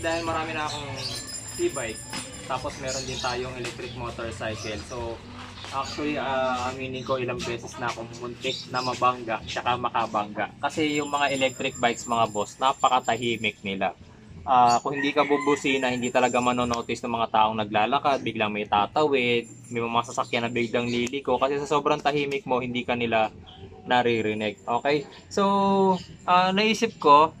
dahil marami na akong e-bike, tapos meron din tayong electric motorcycle. So, actually, uh, aminin ko ilang beses na akong muntik na mabangga, tsaka makabangga. Kasi yung mga electric bikes, mga boss, napakatahimik nila. Uh, kung hindi ka bubusina, hindi talaga manonotice ng mga taong naglalakad, biglang may tatawid, may mga sasakyan na biglang liliko. Kasi sa sobrang tahimik mo, hindi ka nila naririnig. Okay? So, uh, naisip ko,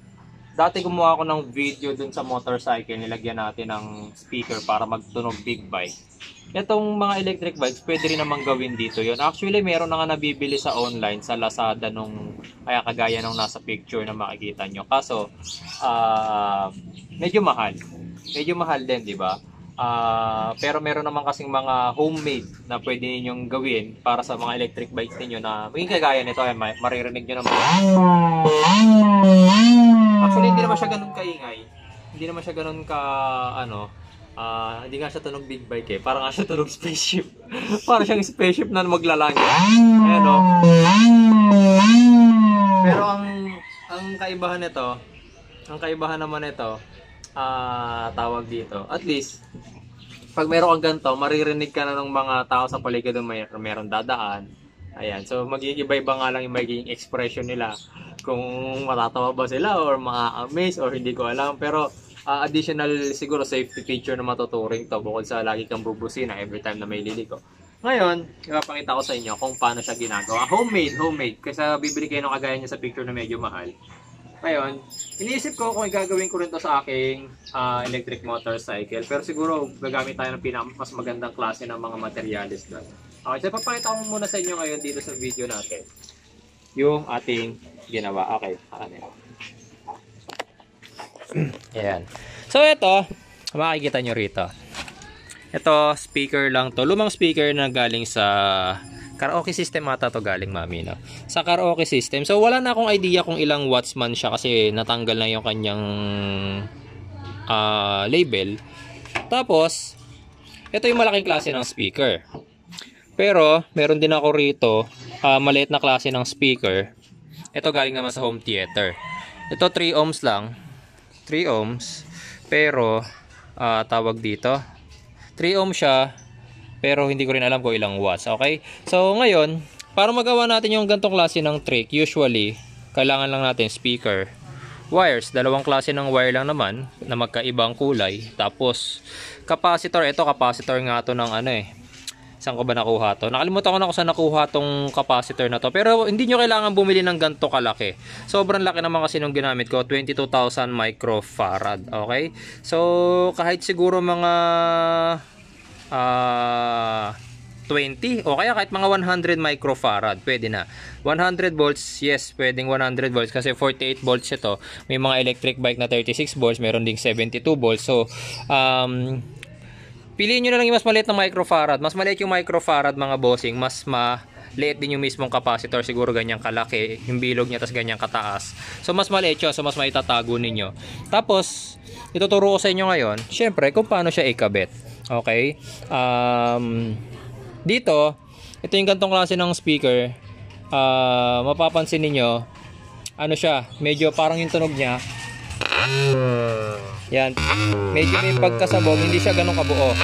Dati gumawa ako ng video dun sa motorcycle, nilagyan natin ng speaker para magtunog big bike. Itong mga electric bikes, pwede rin naman gawin dito yon Actually, meron na nga nabibili sa online, sa Lazada, nung, kaya kagaya nung nasa picture na makikita nyo. Kaso, uh, medyo mahal. Medyo mahal din, di ba? Uh, pero meron naman kasing mga homemade na pwede ninyong gawin para sa mga electric bikes ninyo na maging kagaya nito, ay maririnig nyo naman. Actually, hindi hmm. naman siya ganun kaingay. Hindi naman siya ganun ka, ano, uh, hindi nga siya tunog big bike eh. Parang nga siya tunog spaceship. Parang siyang spaceship na maglalangin. Ayan o. Pero ang, ang kaibahan nito, ang kaibahan naman nito, uh, tawag dito, at least, pag meron kang ganito, maririnig ka na ng mga tao sa paligid na may, meron dadaan. Ayan, so mag-iiba-iba nga lang yung magiging expression nila kung matatawa ba sila or maka-amaze or hindi ko alam. Pero uh, additional siguro safety feature na matuturing to bukod sa lagi kang bubusin na every time na may liliko. Ngayon, ipapakita ko sa inyo kung paano siya ginagawa. Homemade, homemade. Kasi bibili kayo ng kagaya niya sa picture na medyo mahal. Ngayon, iniisip ko kung gagawin ko rin to sa aking uh, electric motorcycle. Pero siguro gagamit tayo ng pinaka mas magandang klase ng mga materialis doon. Okay, so papakita ko muna sa inyo ngayon dito sa video natin yung ating ginawa. Okay, akin. Ayan. So, ito, makikita nyo rito. Ito, speaker lang to. Lumang speaker na galing sa karaoke system ata to galing mami no sa karaoke system so wala na akong idea kung ilang watts man siya kasi natanggal na yung kanyang uh, label tapos ito yung malaking klase ng speaker pero meron din ako rito uh, maliit na klase ng speaker ito galing naman sa home theater. Ito 3 ohms lang. 3 ohms. Pero uh, tawag dito. 3 ohms siya. Pero hindi ko rin alam kung ilang watts. Okay? So ngayon, para magawa natin yung ganitong klase ng trick, usually, kailangan lang natin speaker. Wires, dalawang klase ng wire lang naman na magkaibang kulay. Tapos, capacitor, ito capacitor nga to ng ano eh, Saan ko ba nakuha to? Nakalimutan ko na kung saan nakuha tong capacitor na to. Pero hindi nyo kailangan bumili ng ganto kalaki. Sobrang laki naman kasi nung ginamit ko. 22,000 microfarad. Okay? So, kahit siguro mga... Ah... Uh, 20 o kaya kahit mga 100 microfarad pwede na 100 volts yes pwedeng 100 volts kasi 48 volts ito may mga electric bike na 36 volts meron ding 72 volts so um, Piliin nyo na lang yung mas maliit na microfarad. Mas maliit yung microfarad mga bossing. Mas maliit din yung mismong capacitor. Siguro ganyan kalaki. Yung bilog niya tas ganyan kataas. So mas maliit yun. So mas maitatago ninyo. Tapos, ituturo ko sa inyo ngayon. Siyempre, kung paano siya ikabit. Okay? Um, dito, ito yung gantong klase ng speaker. Uh, mapapansin niyo ano siya, medyo parang yung tunog niya. Yan. Medyo may pagkasabog, hindi siya ganun kabuo.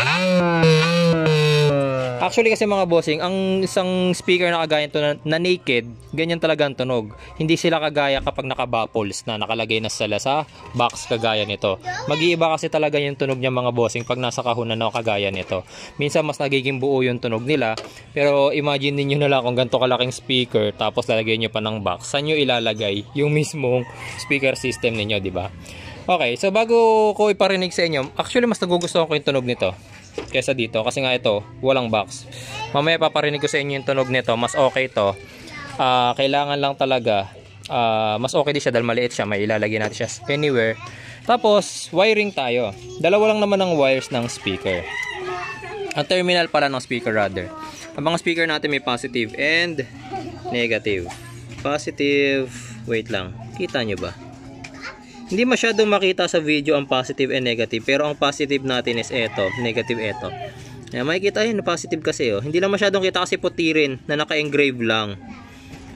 Actually kasi mga bossing, ang isang speaker na kagaya to na, na naked, ganyan talaga ang tunog. Hindi sila kagaya kapag naka-baffles na nakalagay na sila sa box kagaya nito. Mag-iiba kasi talaga yung tunog niya mga bossing pag nasa kahunan na kagaya nito. Minsan mas nagiging buo yung tunog nila. Pero imagine niyo na lang kung ganito kalaking speaker tapos lalagay niyo pa ng box. Saan niyo ilalagay yung mismong speaker system niyo, di ba? Okay, so bago ko iparinig sa inyo, actually mas nagugustuhan ko yung tunog nito kaysa dito kasi nga ito, walang box. Mamaya paparinig ko sa inyo yung tunog nito, mas okay ito. Uh, ah, kailangan lang talaga, uh, mas okay din siya dahil maliit siya, may ilalagay natin siya anywhere. Tapos, wiring tayo. Dalawa lang naman ang wires ng speaker. Ang terminal pala ng speaker rather. Ang mga speaker natin may positive and negative. Positive, wait lang, kita nyo ba? Hindi masyadong makita sa video ang positive and negative. Pero ang positive natin is eto. Negative eto. Ayan, makikita yun. Positive kasi oh. Hindi lang masyadong kita kasi puti rin na naka-engrave lang.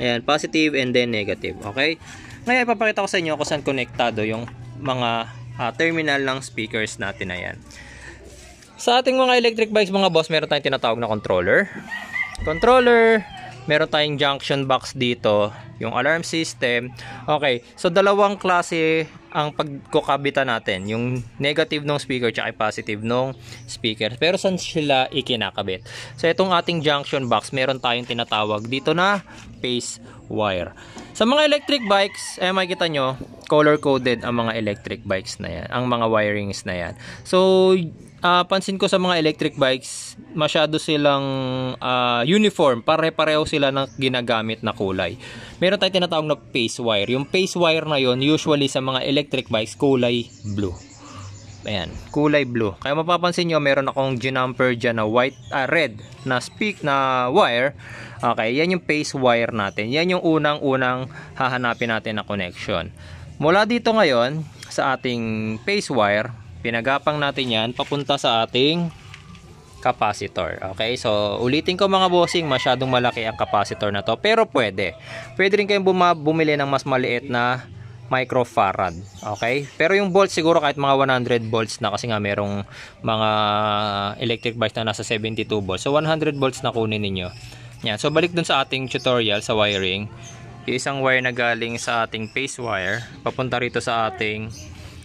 Ayan, positive and then negative. Okay? Ngayon, ipapakita ko sa inyo kung saan konektado yung mga uh, terminal ng speakers natin ayan Sa ating mga electric bikes mga boss, meron tayong tinatawag na controller. Controller, meron tayong junction box dito, yung alarm system. Okay, so dalawang klase ang pagkukabitan natin, yung negative ng speaker tsaka positive ng speaker. Pero saan sila ikinakabit? So itong ating junction box, meron tayong tinatawag dito na face wire. Sa mga electric bikes, eh makita nyo, color-coded ang mga electric bikes na yan, ang mga wirings na yan. So, uh, pansin ko sa mga electric bikes, masyado silang uh, uniform, pare-pareho sila ng ginagamit na kulay. Meron tayong tinatawag na face wire. Yung face wire na yon usually sa mga electric bikes, kulay blue. Ayan, kulay blue. Kaya mapapansin nyo, meron akong jumper dyan na white, ah, red na speak na wire. Okay, yan yung face wire natin. Yan yung unang-unang hahanapin natin na connection. Mula dito ngayon, sa ating face wire, pinagapang natin yan papunta sa ating capacitor. Okay, so ulitin ko mga bossing, masyadong malaki ang capacitor na to. Pero pwede. Pwede rin kayong bumili ng mas maliit na microfarad. Okay? Pero yung volts siguro kahit mga 100 volts na kasi nga merong mga electric bike na nasa 72 volts. So 100 volts na kunin ninyo. Yan. So balik dun sa ating tutorial sa wiring. Yung isang wire na galing sa ating phase wire papunta rito sa ating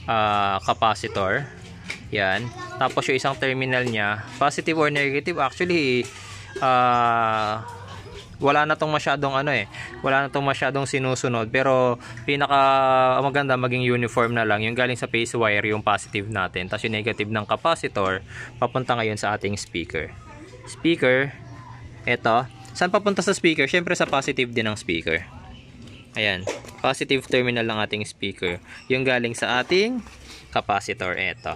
uh, capacitor. Yan. Tapos yung isang terminal niya, positive or negative actually uh, wala na tong masyadong ano eh wala na tong masyadong sinusunod pero pinaka maganda maging uniform na lang yung galing sa phase wire yung positive natin tapos yung negative ng capacitor papunta ngayon sa ating speaker speaker eto saan papunta sa speaker syempre sa positive din ng speaker ayan positive terminal ng ating speaker yung galing sa ating capacitor eto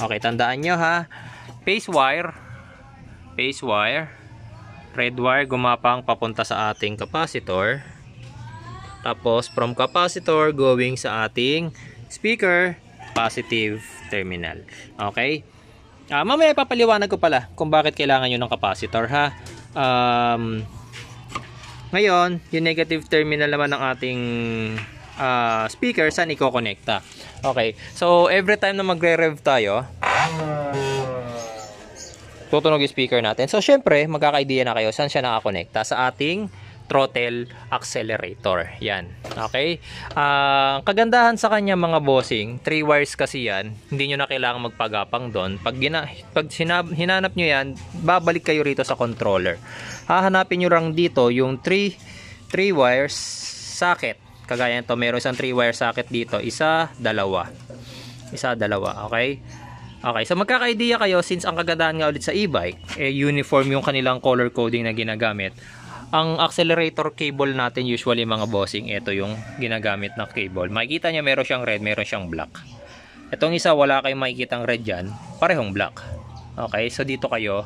okay tandaan nyo ha phase wire phase wire red wire gumapang papunta sa ating capacitor tapos from capacitor going sa ating speaker positive terminal okay uh, mamaya papaliwanag ko pala kung bakit kailangan nyo ng capacitor ha um, ngayon yung negative terminal naman ng ating uh, speaker saan i-connecta okay so every time na magre-rev tayo tutunog yung speaker natin. So, syempre, magkaka-idea na kayo saan siya nakakonekta sa ating throttle accelerator. Yan. Okay? Ang uh, kagandahan sa kanya mga bossing, 3 wires kasi yan. Hindi nyo na kailangan magpagapang doon. Pag, gina, pag sinab, hinanap nyo yan, babalik kayo rito sa controller. Hahanapin nyo lang dito yung 3, 3 wires socket. Kagaya nito, meron isang 3 wire socket dito. Isa, dalawa. Isa, dalawa. Okay? Okay, so magkaka-idea kayo since ang kagandahan nga ulit sa e-bike, eh, uniform yung kanilang color coding na ginagamit. Ang accelerator cable natin usually mga bossing, ito yung ginagamit na cable. Makikita niya meron siyang red, meron siyang black. Itong isa wala kayong makikita ang red dyan, parehong black. Okay, so dito kayo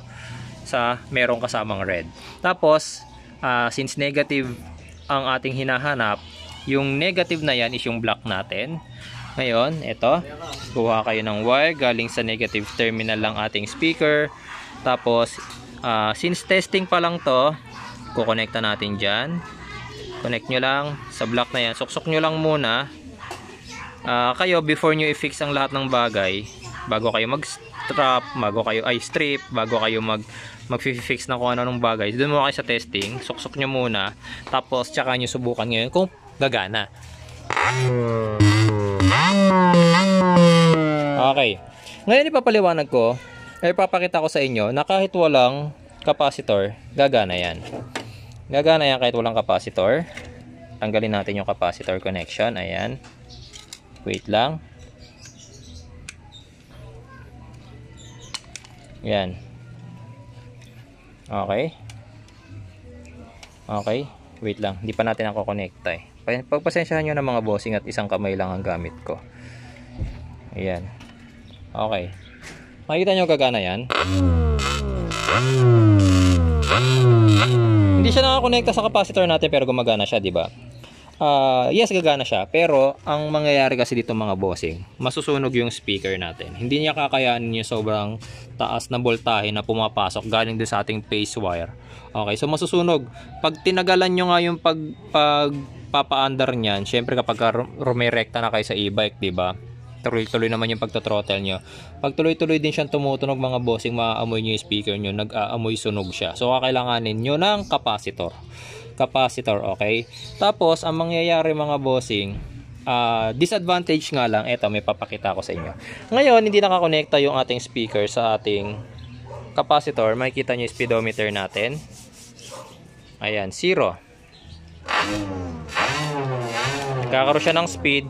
sa merong kasamang red. Tapos, uh, since negative ang ating hinahanap, yung negative na yan is yung black natin. Ngayon, ito, kuha kayo ng wire galing sa negative terminal ng ating speaker. Tapos, uh, since testing pa lang to, kukonekta natin dyan. Connect nyo lang sa block na yan. Suksok nyo lang muna. Uh, kayo, before nyo i-fix ang lahat ng bagay, bago kayo mag-strap, bago kayo, ay strip, bago kayo mag mag-fix na kung ano ng bagay. Doon mo kayo sa testing, suksok nyo muna, tapos tsaka nyo subukan ngayon kung gagana. Okay. Ngayon ipapaliwanag ko, ay papakita ko sa inyo na kahit walang capacitor, gagana yan. Gagana yan kahit walang capacitor. Tanggalin natin yung capacitor connection. Ayan. Wait lang. Ayan. Okay. Okay. Wait lang. Hindi pa natin ako connect eh. Pagpasensyahan nyo na mga bossing at isang kamay lang ang gamit ko. Ayan. Okay. Makikita nyo gagana yan. Hindi siya nakakonekta sa capacitor natin pero gumagana siya, di ba? Uh, yes, gagana siya. Pero, ang mangyayari kasi dito mga bossing, masusunog yung speaker natin. Hindi niya kakayanin yung sobrang taas na boltahe na pumapasok galing doon sa ating phase wire. Okay, so masusunog. Pag tinagalan nyo nga yung pag, pag pagpapaandar niyan, syempre kapag ka rumirekta na kayo sa e-bike, 'di ba? Tuloy-tuloy naman yung pagtatrottle nyo. Pag tuloy-tuloy din siyang tumutunog mga bossing, maaamoy nyo yung speaker nyo, nag-aamoy sunog siya. So, kakailanganin nyo ng capacitor. Capacitor, okay? Tapos, ang mangyayari mga bossing, uh, disadvantage nga lang, eto may papakita ko sa inyo. Ngayon, hindi nakakonekta yung ating speaker sa ating capacitor. Makikita nyo yung speedometer natin. Ayan, zero. Nagkakaroon siya ng speed.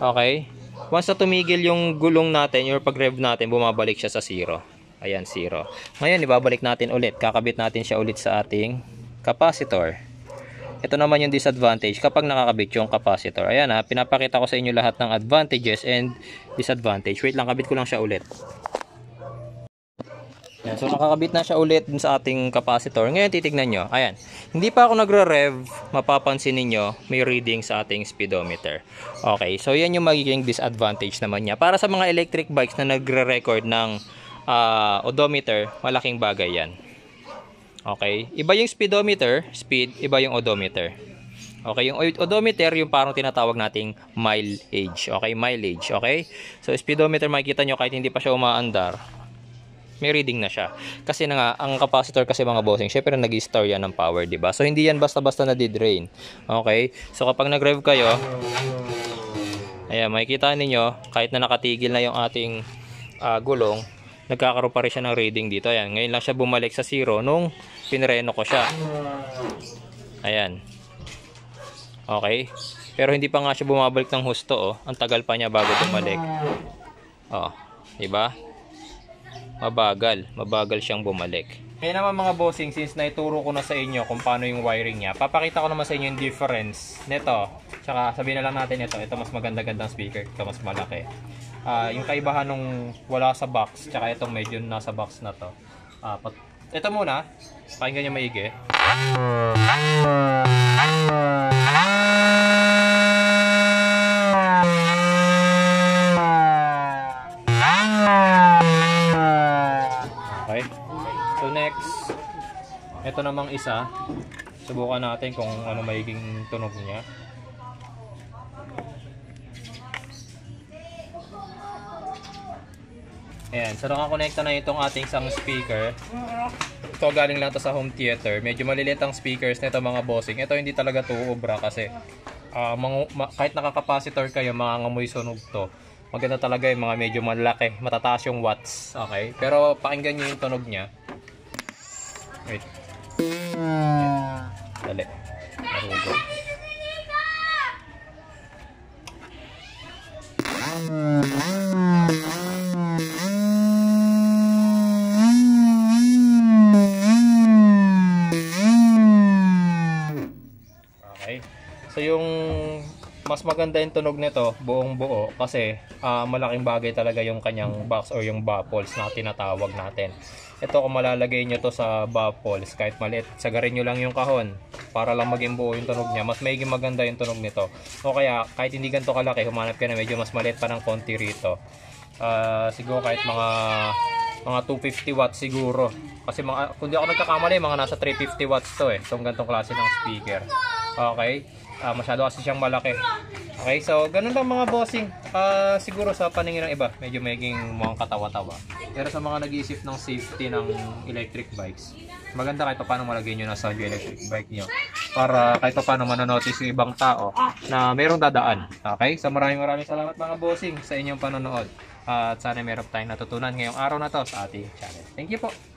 Okay? Once na tumigil yung gulong natin, yung pag-rev natin, bumabalik siya sa zero. Ayan, zero. Ngayon, ibabalik natin ulit. Kakabit natin siya ulit sa ating capacitor. Ito naman yung disadvantage kapag nakakabit yung capacitor. Ayan ha, pinapakita ko sa inyo lahat ng advantages and disadvantage. Wait lang, kabit ko lang siya ulit. Yan, so nakakabit na siya ulit dun sa ating capacitor. Ngayon titignan nyo. Ayan. Hindi pa ako nagre-rev, mapapansin niyo may reading sa ating speedometer. Okay, so yan yung magiging disadvantage naman niya. Para sa mga electric bikes na nagre-record ng uh, odometer, malaking bagay yan. Okay, iba yung speedometer, speed, iba yung odometer. Okay, yung odometer, yung parang tinatawag nating mileage. Okay, mileage. Okay, so speedometer makikita nyo kahit hindi pa siya umaandar may reading na siya. Kasi na nga, ang capacitor kasi mga bossing, syempre nag-store yan ng power, di ba? So, hindi yan basta-basta na di-drain. Okay? So, kapag nag-rev kayo, ayan, makikita ninyo, kahit na nakatigil na yung ating uh, gulong, nagkakaroon pa rin siya ng reading dito. Ayan, ngayon lang siya bumalik sa zero nung pinreno ko siya. Ayan. Okay? Pero hindi pa nga siya bumabalik ng husto, oh. Ang tagal pa niya bago bumalik. Oh, 'di ba? mabagal. Mabagal siyang bumalik. Ngayon naman mga bossing, since naituro ko na sa inyo kung paano yung wiring niya, papakita ko naman sa inyo yung difference nito. Tsaka sabihin na lang natin ito, ito mas maganda-gandang speaker, ito mas malaki. Uh, yung kaibahan nung wala sa box, tsaka itong medyo nasa box na to. Uh, pat ito muna, pakinggan nyo maigi. Ito namang isa. Subukan natin kung ano magiging tunog niya. Ayan, so nakakonekta na itong ating isang speaker. Ito galing lang to sa home theater. Medyo maliliit ang speakers nito mga bossing. Ito hindi talaga tuobra kasi uh, ah, mga, ma kahit nakakapacitor kayo, mangangamoy sunog to. Maganda talaga yung mga medyo malaki. Matataas yung watts. Okay? Pero pakinggan nyo yung tunog niya. Wait. Ah. Dali. Marugo. Ah. mas maganda yung tunog nito buong buo kasi uh, malaking bagay talaga yung kanyang box or yung baffles na tinatawag natin ito kung malalagay nyo to sa baffles kahit maliit sagarin nyo lang yung kahon para lang maging buo yung tunog niya mas magiging maganda yung tunog nito o kaya kahit hindi ganito kalaki humanap ka na medyo mas maliit pa ng konti rito uh, siguro kahit mga mga 250 watts siguro kasi mga, kung di ako nagkakamali mga nasa 350 watts to eh itong ganitong klase ng speaker Okay? Uh, masyado kasi siyang malaki. Okay, so ganun lang mga bossing. Uh, siguro sa paningin ng iba, medyo maging mukhang katawa-tawa. Pero sa mga nag-iisip ng safety ng electric bikes, maganda kahit paano malagay nyo na sa electric bike nyo. Para kahit paano manonotice yung ibang tao na mayroong dadaan. Okay, so maraming maraming salamat mga bossing sa inyong panonood. Uh, at sana meron tayong natutunan ngayong araw na to sa ating channel. Thank you po!